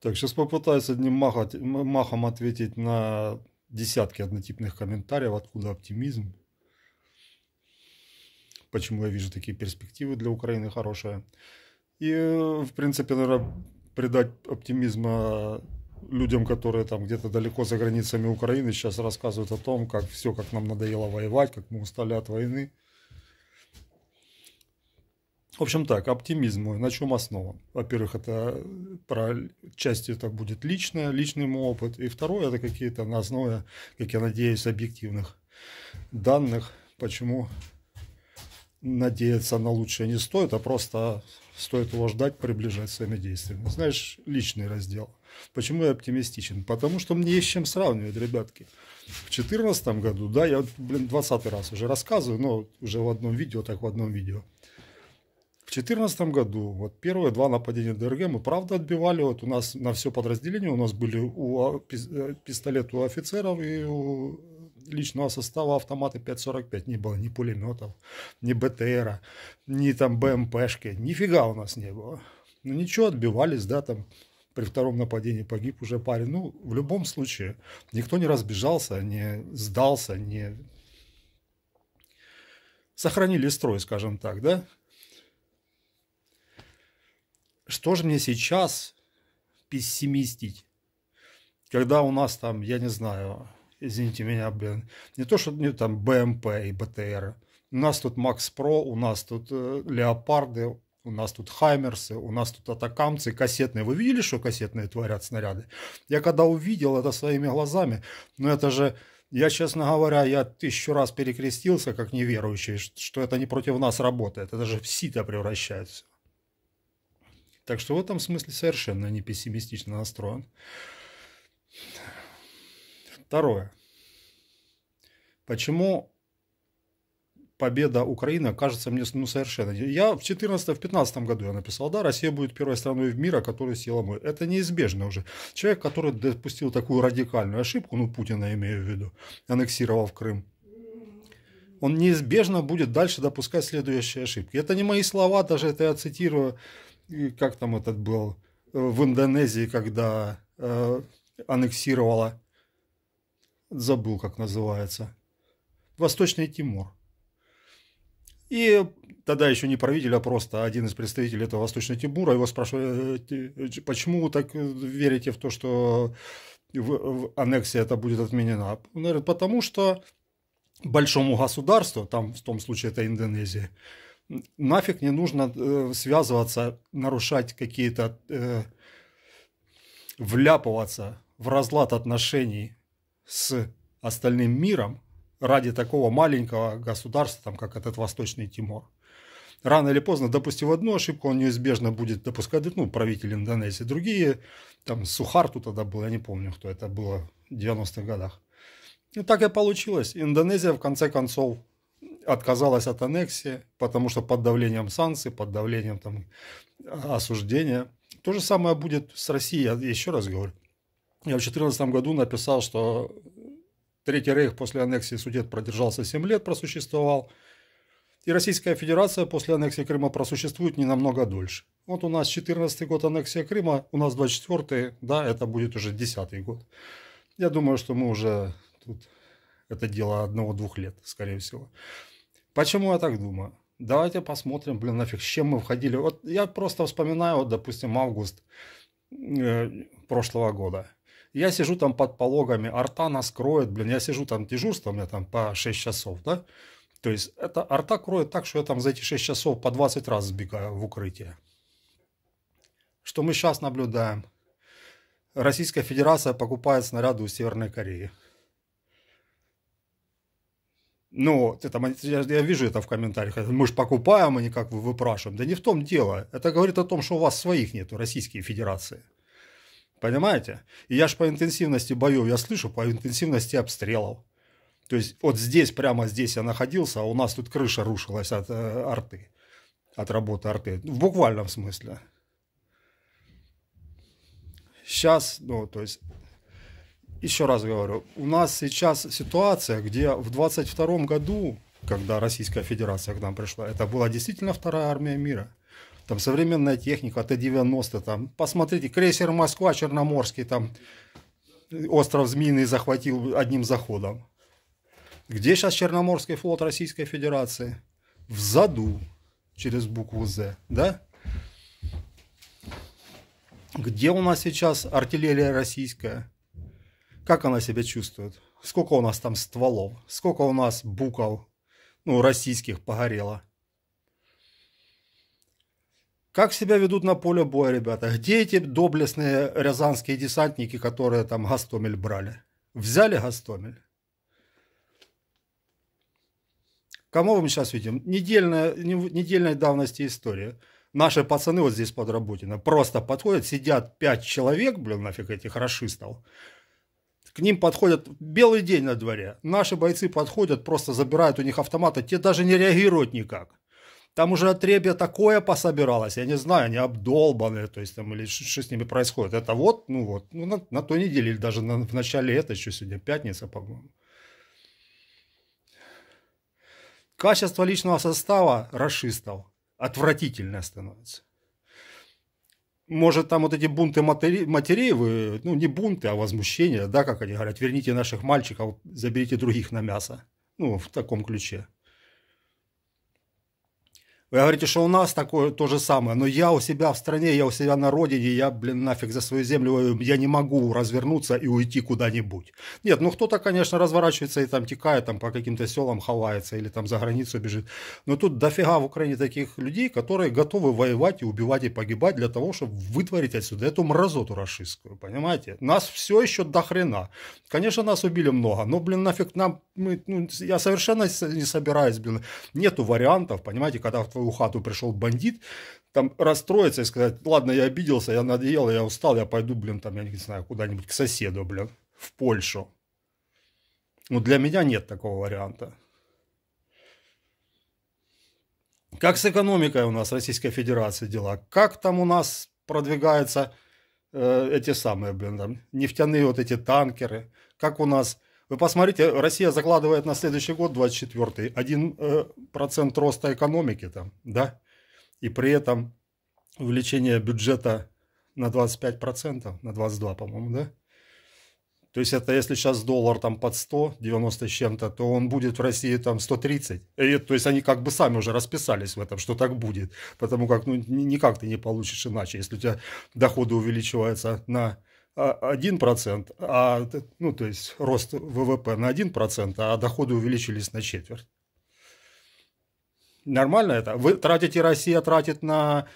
Так, сейчас попытаюсь одним махом ответить на десятки однотипных комментариев, откуда оптимизм, почему я вижу такие перспективы для Украины хорошие. И, э, в принципе, наверное, придать оптимизма людям, которые там где-то далеко за границами Украины сейчас рассказывают о том, как все, как нам надоело воевать, как мы устали от войны – в общем так, оптимизм мой, на чем основан? Во-первых, это э, про часть это будет личное, личный мой опыт. И второе, это какие-то на основе, как я надеюсь, объективных данных, почему надеяться на лучшее не стоит, а просто стоит его ждать, приближать своими действиями. Знаешь, личный раздел. Почему я оптимистичен? Потому что мне есть чем сравнивать, ребятки. В 2014 году, да, я, блин, 20 раз уже рассказываю, но уже в одном видео, так в одном видео – в 2014 году вот первые два нападения ДРГ мы правда отбивали. Вот у нас на все подразделение у нас были у, а, э, пистолет у офицеров и у личного состава автоматы 5.45. Не было ни пулеметов, ни БТРа, ни там БМПшки. Нифига у нас не было. Ну ничего, отбивались, да, там при втором нападении погиб уже парень. Ну, в любом случае, никто не разбежался, не сдался, не сохранили строй, скажем так, да что же мне сейчас пессимистить, когда у нас там, я не знаю, извините меня, блин, не то, что не, там БМП и БТР, у нас тут Макс Про, у нас тут э, Леопарды, у нас тут Хаймерсы, у нас тут атакамцы, кассетные. Вы видели, что кассетные творят снаряды? Я когда увидел это своими глазами, ну это же, я, честно говоря, я тысячу раз перекрестился, как неверующий, что это не против нас работает, это же в сито превращается. Так что в этом смысле совершенно не пессимистично настроен. Второе. Почему победа Украины кажется мне ну, совершенно... Я в 14-15 году я написал, да, Россия будет первой страной в мире, которая съела мой. Это неизбежно уже. Человек, который допустил такую радикальную ошибку, ну, Путина имею в виду, аннексировав Крым, он неизбежно будет дальше допускать следующие ошибки. Это не мои слова, даже это я цитирую как там этот был, э, в Индонезии, когда э, аннексировала, забыл, как называется, Восточный Тимор. И тогда еще не правитель, а просто один из представителей этого Восточного Тимура, его спрашивают, э, почему вы так э, верите в то, что в, в аннексия это будет отменена? Он потому что большому государству, там в том случае это Индонезия, нафиг не нужно э, связываться, нарушать какие-то, э, вляпываться в разлад отношений с остальным миром ради такого маленького государства, там, как этот Восточный Тимор. Рано или поздно, допустив одну ошибку, он неизбежно будет допускать, ну, правитель Индонезии. Другие, там, Сухарту тогда был, я не помню, кто это было в 90-х годах. И так и получилось. Индонезия, в конце концов, отказалась от аннексии, потому что под давлением санкций, под давлением там, а, осуждения. То же самое будет с Россией, я еще раз говорю. Я в 2014 году написал, что Третий рейх после аннексии Судет продержался 7 лет, просуществовал. И Российская Федерация после аннексии Крыма просуществует не намного дольше. Вот у нас 14 год аннексия Крыма, у нас 24 да, это будет уже 10 год. Я думаю, что мы уже тут это дело одного-двух лет, скорее всего. Почему я так думаю? Давайте посмотрим, блин, нафиг, с чем мы входили. Вот я просто вспоминаю, вот, допустим, август э, прошлого года. Я сижу там под пологами, арта нас кроет, блин, я сижу там дежурство у меня там по 6 часов, да? То есть это арта кроет так, что я там за эти 6 часов по 20 раз сбегаю в укрытие. Что мы сейчас наблюдаем? Российская Федерация покупает снаряды у Северной Кореи. Ну, это я, я вижу это в комментариях. Мы же покупаем, а не как вы выпрашиваем. Да не в том дело. Это говорит о том, что у вас своих нету, Российские Федерации. Понимаете? И я же по интенсивности боев, я слышу по интенсивности обстрелов. То есть вот здесь, прямо здесь я находился, а у нас тут крыша рушилась от э, арты, от работы арты. В буквальном смысле. Сейчас, ну, то есть еще раз говорю, у нас сейчас ситуация, где в 22 году, когда Российская Федерация к нам пришла, это была действительно вторая армия мира. Там современная техника, Т-90, там, посмотрите, крейсер Москва, Черноморский, там, остров Змеиный захватил одним заходом. Где сейчас Черноморский флот Российской Федерации? В заду, через букву «З», да? Где у нас сейчас артиллерия российская? как она себя чувствует, сколько у нас там стволов, сколько у нас буков, ну, российских погорело. Как себя ведут на поле боя ребята? Где эти доблестные рязанские десантники, которые там Гастомель брали? Взяли Гастомель? Кому мы сейчас видим? Недельная, недельной давности история. Наши пацаны вот здесь под Работино просто подходят, сидят пять человек, блин, нафиг этих расистов, к ним подходят, белый день на дворе, наши бойцы подходят, просто забирают у них автоматы, те даже не реагируют никак. Там уже отребье такое пособиралось, я не знаю, они обдолбанные, то есть там, или что с ними происходит. Это вот, ну вот, ну, на, на той неделе, или даже на, в начале это еще сегодня пятница, по-моему. Качество личного состава расистов отвратительное становится может, там вот эти бунты матерей, вы, ну, не бунты, а возмущения, да, как они говорят, верните наших мальчиков, заберите других на мясо. Ну, в таком ключе. Вы говорите, что у нас такое то же самое, но я у себя в стране, я у себя на родине, я, блин, нафиг за свою землю, э, я не могу развернуться и уйти куда-нибудь. Нет, ну кто-то, конечно, разворачивается и там текает, там по каким-то селам ховается или там за границу бежит. Но тут дофига в Украине таких людей, которые готовы воевать и убивать и погибать для того, чтобы вытворить отсюда эту мразоту расистскую, понимаете? Нас все еще до хрена. Конечно, нас убили много, но, блин, нафиг нам, мы, ну, я совершенно не собираюсь, блин, нету вариантов, понимаете, когда свою хату пришел бандит, там расстроиться и сказать, ладно, я обиделся, я надоел, я устал, я пойду, блин, там, я не знаю, куда-нибудь к соседу, блин, в Польшу. Ну, для меня нет такого варианта. Как с экономикой у нас Российской Федерации дела? Как там у нас продвигаются э, эти самые, блин, там, нефтяные вот эти танкеры? Как у нас вы посмотрите, Россия закладывает на следующий год, 24-й, 1% э, роста экономики там, да? И при этом увеличение бюджета на 25%, на 22, по-моему, да? То есть это если сейчас доллар там под 100, 90 с чем-то, то он будет в России там 130. И, то есть они как бы сами уже расписались в этом, что так будет. Потому как ну, никак ты не получишь иначе. Если у тебя доходы увеличиваются на 1%, а, а, ну, то есть рост ВВП на 1%, а доходы увеличились на четверть. Нормально это? Вы тратите, Россия тратит на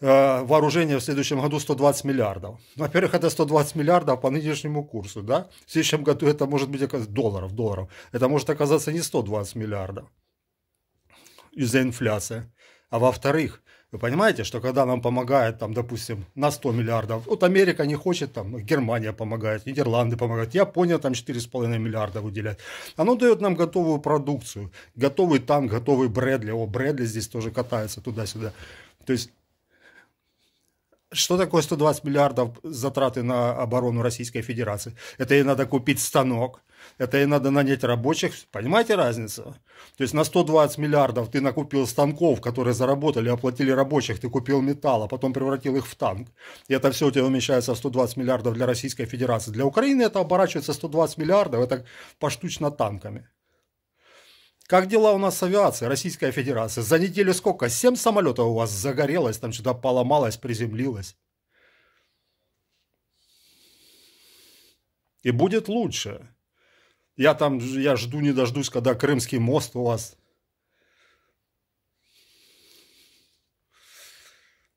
э, вооружение в следующем году 120 миллиардов. Ну, во-первых, это 120 миллиардов по нынешнему курсу, да? В следующем году это может быть долларов, долларов. Это может оказаться не 120 миллиардов из-за инфляции. А во-вторых, вы понимаете, что когда нам помогает, там, допустим, на 100 миллиардов, вот Америка не хочет, там, ну, Германия помогает, Нидерланды помогают, Япония там 4,5 миллиарда выделяет. Оно дает нам готовую продукцию, готовый танк, готовый Брэдли. О, Брэдли здесь тоже катается туда-сюда. То есть что такое 120 миллиардов затраты на оборону Российской Федерации? Это ей надо купить станок, это и надо нанять рабочих, понимаете разницу? То есть на 120 миллиардов ты накупил станков, которые заработали, оплатили рабочих, ты купил металл, а потом превратил их в танк. И это все у тебя умещается в 120 миллиардов для Российской Федерации. Для Украины это оборачивается 120 миллиардов, это поштучно танками. Как дела у нас с авиацией, Российская Федерация? За неделю сколько? Семь самолетов у вас загорелось, там что-то поломалось, приземлилось. И будет лучше. Я там, я жду не дождусь, когда Крымский мост у вас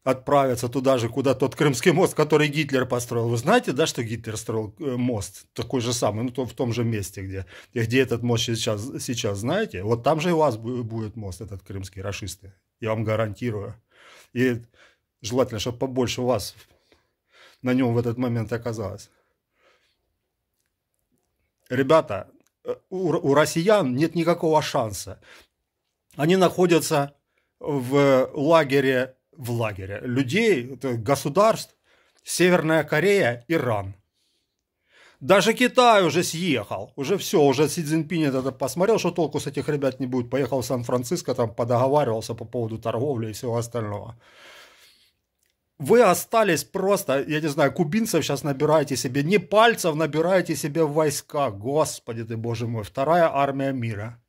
отправятся туда же, куда тот Крымский мост, который Гитлер построил. Вы знаете, да, что Гитлер строил э, мост такой же самый, ну, то, в том же месте, где, где этот мост сейчас, сейчас, знаете? Вот там же у вас будет мост этот крымский, расисты, я вам гарантирую. И желательно, чтобы побольше у вас на нем в этот момент оказалось ребята, э, у, у россиян нет никакого шанса. Они находятся в лагере, в лагере людей, государств, Северная Корея, Иран. Даже Китай уже съехал, уже все, уже Си Цзиньпинь это посмотрел, что толку с этих ребят не будет, поехал в Сан-Франциско, там подоговаривался по поводу торговли и всего остального вы остались просто, я не знаю, кубинцев сейчас набираете себе, не пальцев набираете себе войска. Господи ты, боже мой, вторая армия мира.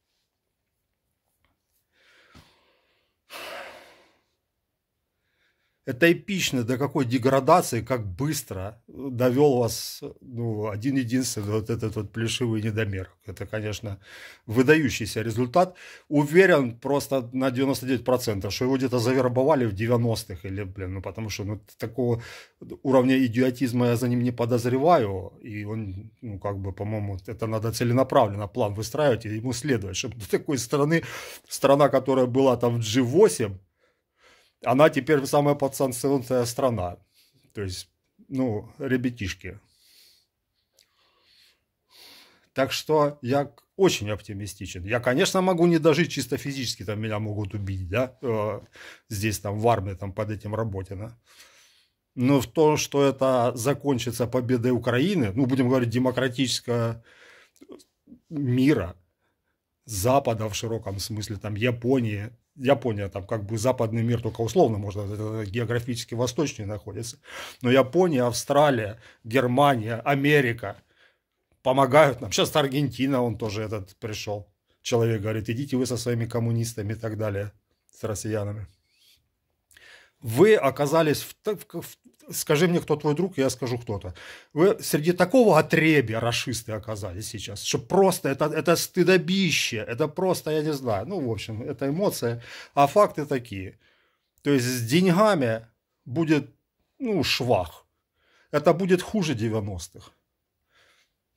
Это эпично, до какой деградации, как быстро довел вас ну, один-единственный вот этот вот плешивый недомерок. Это, конечно, выдающийся результат. Уверен просто на 99%, что его где-то завербовали в 90-х. Или, блин, ну потому что ну, такого уровня идиотизма я за ним не подозреваю. И он, ну как бы, по-моему, это надо целенаправленно план выстраивать и ему следовать. Чтобы до такой страны, страна, которая была там в G8, она теперь самая подсанкционная страна. То есть, ну, ребятишки. Так что я очень оптимистичен. Я, конечно, могу не дожить чисто физически, там меня могут убить, да, э, здесь там в армии, там под этим Работина. Но в то, что это закончится победой Украины, ну, будем говорить, демократического мира, Запада в широком смысле, там Японии, Япония там как бы западный мир только условно можно географически восточнее находится, но Япония, Австралия, Германия, Америка помогают нам. Сейчас Аргентина, он тоже этот пришел. Человек говорит, идите вы со своими коммунистами и так далее, с россиянами вы оказались, в, в, в, скажи мне, кто твой друг, я скажу кто-то. Вы среди такого отребья расисты оказались сейчас, что просто это, это стыдобище, это просто, я не знаю, ну, в общем, это эмоция, а факты такие. То есть с деньгами будет, ну, швах. Это будет хуже 90-х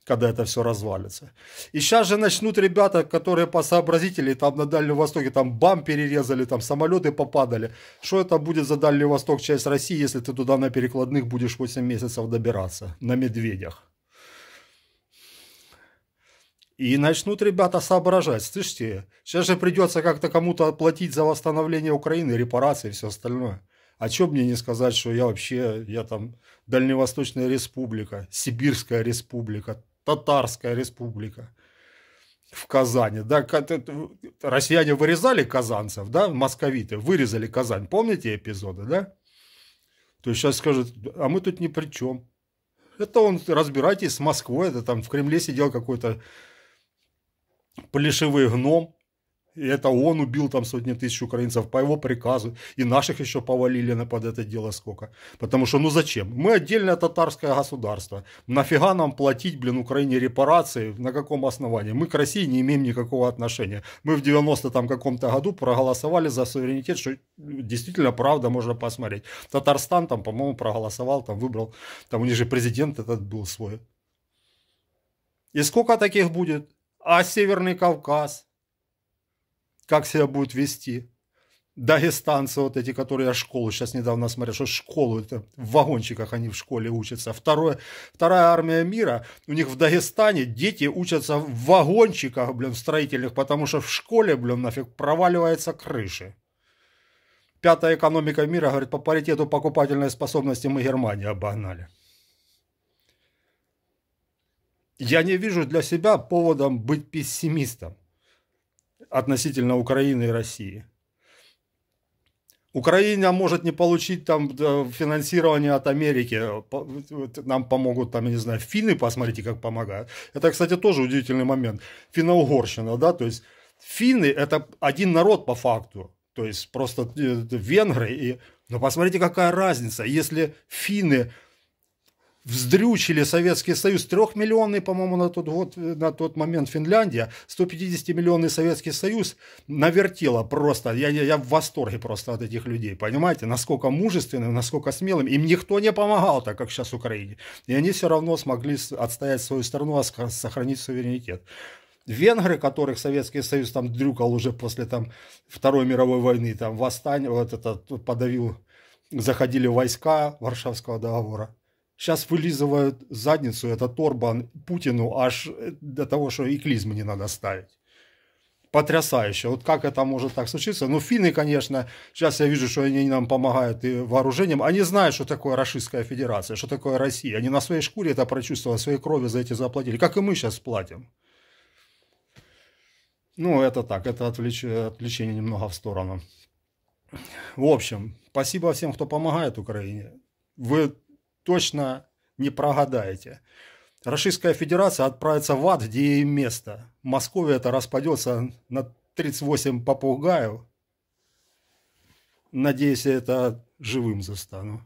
когда это все развалится. И сейчас же начнут ребята, которые по сообразители, там на Дальнем Востоке, там бам перерезали, там самолеты попадали. Что это будет за Дальний Восток, часть России, если ты туда на перекладных будешь 8 месяцев добираться на медведях? И начнут ребята соображать, слышите, сейчас же придется как-то кому-то оплатить за восстановление Украины, репарации и все остальное. А что мне не сказать, что я вообще, я там Дальневосточная республика, Сибирская республика, татарская республика в Казани. Да, россияне вырезали казанцев, да, московиты, вырезали Казань. Помните эпизоды, да? То есть сейчас скажут, а мы тут ни при чем. Это он, разбирайтесь с Москвой, это там в Кремле сидел какой-то плешивый гном, и это он убил там сотни тысяч украинцев по его приказу. И наших еще повалили на под это дело сколько. Потому что ну зачем? Мы отдельное татарское государство. Нафига нам платить, блин, Украине репарации? На каком основании? Мы к России не имеем никакого отношения. Мы в 90 там каком-то году проголосовали за суверенитет, что действительно правда можно посмотреть. Татарстан там, по-моему, проголосовал, там выбрал. Там у них же президент этот был свой. И сколько таких будет? А Северный Кавказ? как себя будет вести дагестанцы вот эти, которые школу, сейчас недавно смотрел, что школу, это в вагончиках они в школе учатся. Второе, вторая армия мира, у них в Дагестане дети учатся в вагончиках, блин, в строительных, потому что в школе, блин, нафиг проваливаются крыши. Пятая экономика мира, говорит, по паритету покупательной способности мы Германию обогнали. Я не вижу для себя поводом быть пессимистом относительно Украины и России. Украина может не получить там финансирование от Америки. Нам помогут там, я не знаю, финны, посмотрите, как помогают. Это, кстати, тоже удивительный момент. Финно-угорщина, да, то есть финны – это один народ по факту. То есть просто э, венгры и... Но ну, посмотрите, какая разница. Если финны вздрючили Советский Союз. Трехмиллионный, по-моему, на тот, год, на тот момент Финляндия, 150-миллионный Советский Союз навертела просто. Я, я, я в восторге просто от этих людей, понимаете? Насколько мужественным, насколько смелым. Им никто не помогал, так как сейчас Украине. И они все равно смогли отстоять свою страну, а сохранить суверенитет венгры, которых Советский Союз там дрюкал уже после там Второй мировой войны, там восстание, вот это подавил, заходили войска Варшавского договора. Сейчас вылизывают задницу этот Орбан Путину аж э, для того, что и клизмы не надо ставить. Потрясающе. Вот как это может так случиться? Ну, финны, конечно, сейчас я вижу, что они нам помогают и вооружением. Они знают, что такое Российская Федерация, что такое Россия. Они на своей шкуре это прочувствовали, своей крови за эти заплатили. Как и мы сейчас платим. Ну, это так, это отвлеч... отвлечение немного в сторону. В общем, спасибо всем, кто помогает Украине. Вы точно не прогадаете. Российская Федерация отправится в ад, где ей место. Московия это распадется на 38 попугаев. Надеюсь, я это живым застану.